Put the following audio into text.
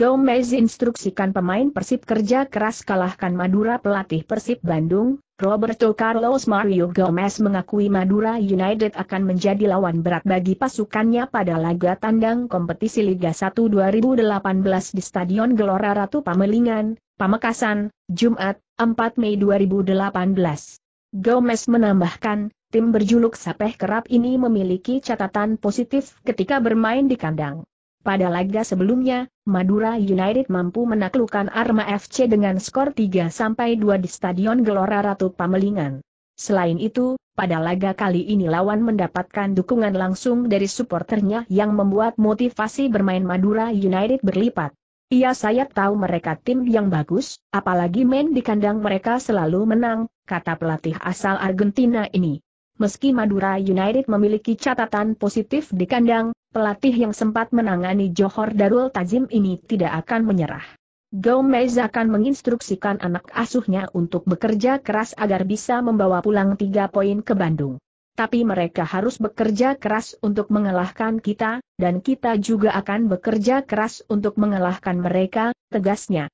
Gomez instruksikan pemain Persib kerja keras kalahkan Madura pelatih Persib Bandung, Roberto Carlos Mario Gomez mengakui Madura United akan menjadi lawan berat bagi pasukannya pada laga tandang kompetisi Liga 1 2018 di Stadion Gelora Ratu Pamelingan, Pamekasan, Jumat, 4 Mei 2018. Gomez menambahkan, tim berjuluk Sapeh kerap ini memiliki catatan positif ketika bermain di kandang. Pada laga sebelumnya, Madura United mampu menaklukkan Arma FC dengan skor 3-2 di Stadion Gelora Ratu Pamelingan. Selain itu, pada laga kali ini lawan mendapatkan dukungan langsung dari suporternya yang membuat motivasi bermain Madura United berlipat. "Ia saya tahu mereka tim yang bagus, apalagi main di kandang mereka selalu menang, kata pelatih asal Argentina ini. Meski Madura United memiliki catatan positif di kandang, pelatih yang sempat menangani Johor Darul Tazim ini tidak akan menyerah. Gomez akan menginstruksikan anak asuhnya untuk bekerja keras agar bisa membawa pulang tiga poin ke Bandung. Tapi mereka harus bekerja keras untuk mengalahkan kita, dan kita juga akan bekerja keras untuk mengalahkan mereka, tegasnya.